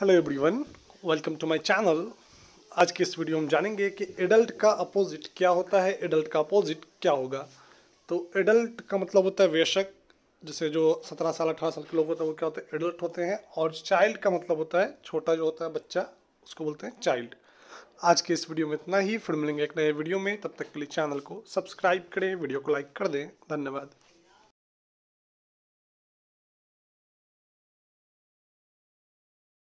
hello everyone welcome to my channel आज के इस वीडियो हम जानेंगे कि एडल्ट का अपोजिट क्या होता है एडल्ट का अपोजिट क्या होगा तो एडल्ट का मतलब होता है वेशक जैसे जो 17 साल 18 साल के लोग होते हैं वो क्या होते हैं एडल्ट होते हैं और चाइल्ड का मतलब होता है छोटा जो होता है बच्चा उसको बोलते हैं चाइल्ड आज के इस वीडियो में इतना ही फिर मिलेंगे एक नए वीडियो में तब तक के लिए चैनल को सब्सक्राइब करें वीडियो को लाइक कर दें धन्यवाद